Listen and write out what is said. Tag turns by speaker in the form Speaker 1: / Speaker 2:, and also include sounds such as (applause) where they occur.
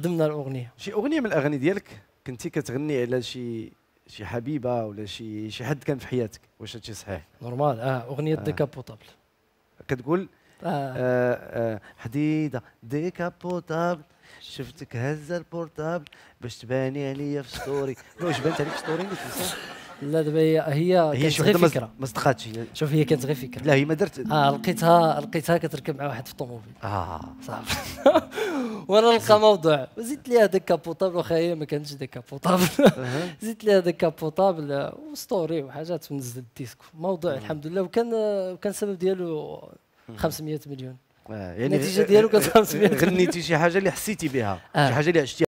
Speaker 1: قدم لنا الاغنيه
Speaker 2: شي اغنيه من الاغاني ديالك كنتي كتغني على شي شي حبيبه ولا شي شي حد كان في حياتك واش هادشي صحيح
Speaker 1: نورمال اه اغنيه آه. ديكابوطابل
Speaker 2: كتقول آه. آه آه حديده ديكابوطابل شفتك هز البورتابل باش تباني عليا في ستوري (laughs) واش بانت عليك في ستوري
Speaker 1: لا دابا هي هي كانت غير فكره
Speaker 3: ما صدقاتش شوف هي كانت غير فكره لا هي ما درت اه
Speaker 1: لقيتها لقيتها كتركب مع واحد في الطوموبيل
Speaker 3: اه صافي (laughs)
Speaker 1: وانا نلقى موضوع زدت لي هذا كابوطابل واخا هي ما كانتش ديك كابوطابل (laughs) زدت لي هذا كابوطابل وستوري وحاجات ونزل الديسكو موضوع الحمد لله وكان وكان السبب ديالو 500 مليون آه، يعني النتيجه ديالو كانت 500 (laughs) غنيتي
Speaker 4: شي حاجه اللي حسيتي بها شي آه. حاجه اللي عشتي